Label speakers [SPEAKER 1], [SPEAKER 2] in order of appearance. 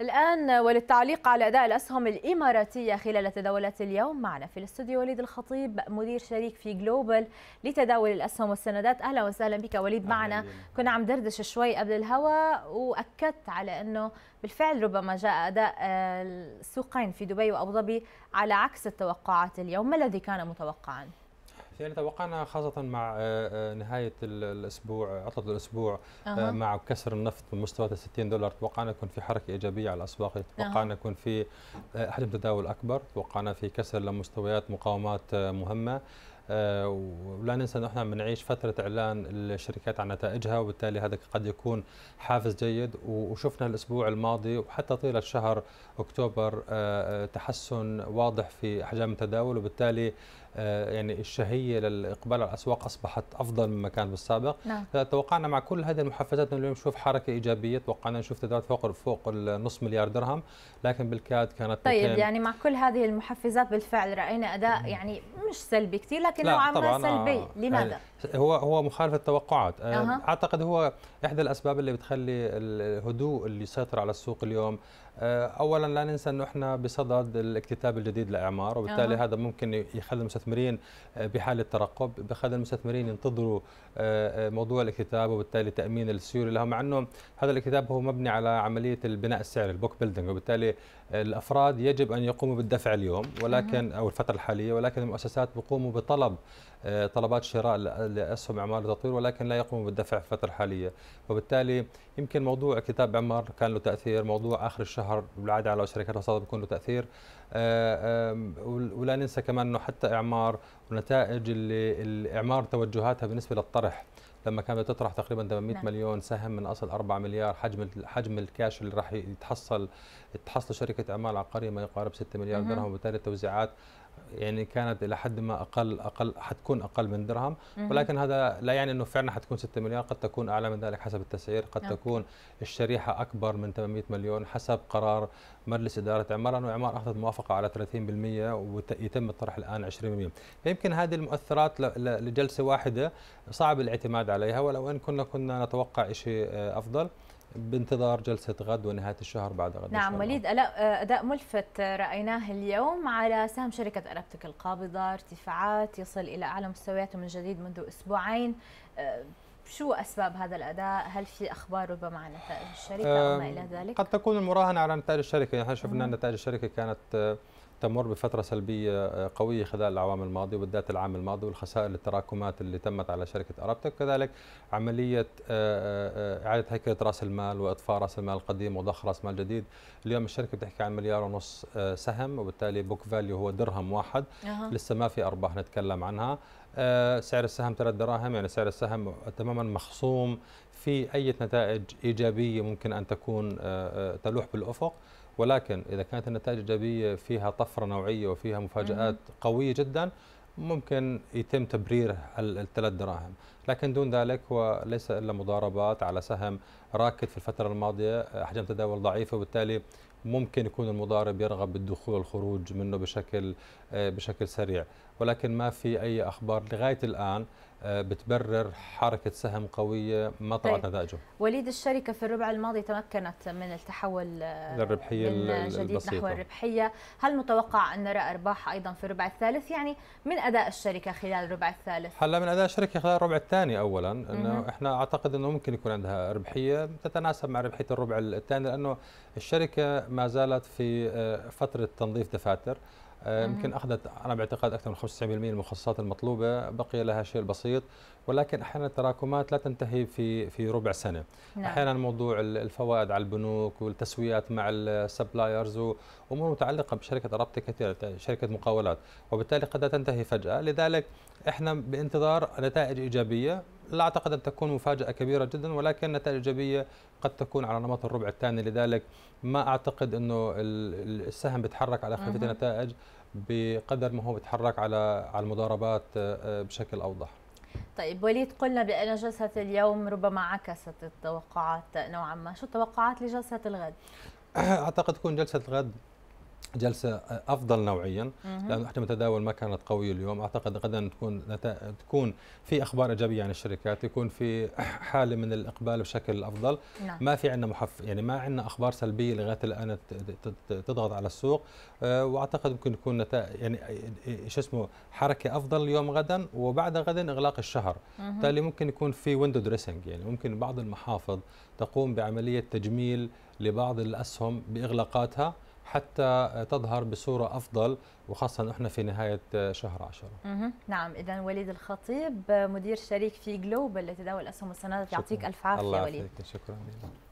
[SPEAKER 1] الآن وللتعليق على أداء الأسهم الإماراتية خلال تداولات اليوم معنا في الاستوديو وليد الخطيب مدير شريك في جلوبل لتداول الأسهم والسندات أهلا وسهلا بك وليد معنا كنا عم دردش شوي قبل الهواء وأكدت على أنه بالفعل ربما جاء أداء آه، السوقين في دبي وأبو ظبي على عكس التوقعات اليوم ما الذي كان متوقعاً؟
[SPEAKER 2] يعني توقعنا خاصة مع آه، آه، نهاية الأسبوع عطلة الأسبوع أه. مع كسر النفط مستوى 60 دولار توقعنا يكون في حركة إيجابية على الأسواق توقعنا يكون في آه، حجم تداول أكبر توقعنا في كسر لمستويات مقاومات مهمة ولا ننسى ان احنا بنعيش فتره اعلان الشركات عن نتائجها وبالتالي هذا قد يكون حافز جيد وشفنا الاسبوع الماضي وحتى طيله شهر اكتوبر تحسن واضح في احجام التداول وبالتالي آه، يعني الشهيه للاقبال على الاسواق اصبحت افضل مما كان بالسابق نعم. آه، توقعنا مع كل هذه المحفزات انه اليوم نشوف حركه ايجابيه توقعنا نشوف تداولات فوق فوق النص مليار درهم لكن بالكاد كانت طيب يعني
[SPEAKER 1] مع كل هذه المحفزات بالفعل راينا اداء يعني مش سلبي كثير لكن نوعا ما سلبي آه، يعني لماذا
[SPEAKER 2] يعني هو هو مخالفه التوقعات أه. اعتقد هو احدى الاسباب اللي بتخلي الهدوء اللي سيطر على السوق اليوم اولا لا ننسى انه احنا بصدد الاكتتاب الجديد لاعمار وبالتالي أه. هذا ممكن يخلي المستثمرين المستثمرين آه، بحاله ترقب بخلى المستثمرين ينتظروا آه، آه، موضوع الاكتتاب وبالتالي تامين السيوله لهم مع انه هذا الاكتتاب هو مبني على عمليه البناء السعري البوك بيلدينج وبالتالي الافراد يجب ان يقوموا بالدفع اليوم ولكن او الفتره الحاليه ولكن المؤسسات بقوموا بطلب طلبات شراء لاسهم عمار وتطوير ولكن لا يقوموا بالدفع في الفتره الحاليه وبالتالي يمكن موضوع كتاب عمار كان له تاثير موضوع اخر الشهر بالعاده على شركات الوساطه بيكون له تاثير آه، ولا ننسى كمان انه حتى اعمار ونتائج اللي الاعمار توجهاتها بالنسبه للطرح لما كانت تطرح تقريبا 800 نعم. مليون سهم من اصل 4 مليار حجم حجم الكاش اللي راح يتحصل تحصل شركه اعمال عقاريه ما يقارب 6 مليار درهم وبالتالي التوزيعات يعني كانت الى حد ما اقل اقل حتكون اقل من درهم ولكن هذا لا يعني انه فعلا حتكون 6 مليار قد تكون اعلى من ذلك حسب التسعير قد تكون الشريحه اكبر من 800 مليون حسب قرار مجلس اداره عمار لانه عمار اخذت موافقه على 30% ويتم الطرح الان 20% فيمكن هذه المؤثرات لجلسه واحده صعب الاعتماد عليها ولو ان كنا كنا نتوقع شيء آه، افضل بانتظار جلسة غد ونهاية الشهر بعد غد نعم وليد
[SPEAKER 1] أداء ملفت رأيناه اليوم على سهم شركة أرابتك القابضة ارتفاعات يصل إلى أعلى مستوياته من جديد منذ أسبوعين أه، شو أسباب هذا الأداء؟ هل في أخبار ربما عن نتائج الشركة أو ما إلى ذلك؟
[SPEAKER 2] قد تكون المراهنة على نتائج الشركة نحن يعني شفنا نتائج الشركة كانت أه، تمر بفترة سلبية آه، قوية خلال العوام الماضية وبالذات العام الماضي والخسائر التراكمات اللي تمت على شركة أرابتك كذلك عملية آه، آه، إعادة هيكلة رأس المال وإطفاء رأس المال القديم وضخ رأس مال جديد اليوم الشركة بتحكي عن مليار ونص سهم وبالتالي بوك فاليو هو درهم واحد أه. لسه ما في أرباح نتكلم عنها آه، سعر السهم ثلاث دراهم يعني سعر السهم تماما مخصوم في أي نتائج إيجابية ممكن أن تكون آه، آه، تلوح بالأفق ولكن إذا كانت النتائج إيجابية فيها طفرة نوعية وفيها مفاجآت قوية جدا ممكن يتم تبرير الثلاث دراهم لكن دون ذلك هو ليس إلا مضاربات على سهم راكد في الفترة الماضية حجم تداول ضعيفه وبالتالي ممكن يكون المضارب يرغب بالدخول والخروج منه بشكل آه، بشكل سريع ولكن ما في اي اخبار لغايه الان آه، بتبرر حركة سهم قوية ما طلعت طيب. نتائجه
[SPEAKER 1] وليد الشركة في الربع الماضي تمكنت من التحول آه، للربحية الجديد البسيطة. نحو الربحية هل متوقع أن نرى أرباح أيضا في الربع الثالث يعني من أداء الشركة خلال الربع الثالث
[SPEAKER 2] هلا من أداء الشركة خلال الربع الثاني أولا أنه إحنا أعتقد أنه ممكن يكون عندها ربحية تتناسب مع ربحية الربع الثاني لأنه الشركة ما زالت في آه، فترة تنظيف دفاتر يمكن اخذت انا باعتقاد اكثر من 95% من المخصصات المطلوبه بقي لها شيء بسيط ولكن احيانا التراكمات لا تنتهي في في ربع سنه نعم. احيانا موضوع الفوائد على البنوك والتسويات مع السبلايرز وامور متعلقه بشركه رابطه كثيره شركه مقاولات وبالتالي قد لا تنتهي فجاه لذلك احنا بانتظار نتائج ايجابيه لا أعتقد أن تكون مفاجأة كبيرة جدا ولكن نتائج إيجابية قد تكون على نمط الربع الثاني لذلك ما أعتقد أنه السهم بيتحرك على خلفية النتائج بقدر ما هو بيتحرك على على المضاربات آه، آه، بشكل أوضح
[SPEAKER 1] طيب وليد قلنا بأن جلسة اليوم ربما عكست التوقعات نوعا ما شو التوقعات لجلسة الغد؟
[SPEAKER 2] أعتقد تكون جلسة الغد جلسه افضل نوعيا لانه احنا متداول ما كانت قويه اليوم اعتقد غدا تكون نتا... تكون في اخبار ايجابيه عن الشركات يكون في حاله من الاقبال بشكل افضل نعم. ما في عندنا محف يعني ما عندنا اخبار سلبيه لغايه الان تضغط على السوق آه، واعتقد ممكن يكون نتا... يعني إيه، شو اسمه حركه افضل اليوم غدا وبعد غدا اغلاق الشهر بالتالي ممكن يكون في ويندو دريسنج يعني ممكن بعض المحافظ تقوم بعمليه تجميل لبعض الاسهم باغلاقاتها حتى تظهر بصورة أفضل وخاصة إحنا في نهاية شهر عشرة
[SPEAKER 1] نعم إذا وليد الخطيب مدير شريك في جلوبال لتداول أسهم والسندات يعطيك ألف عافية الله وليد
[SPEAKER 2] شكرا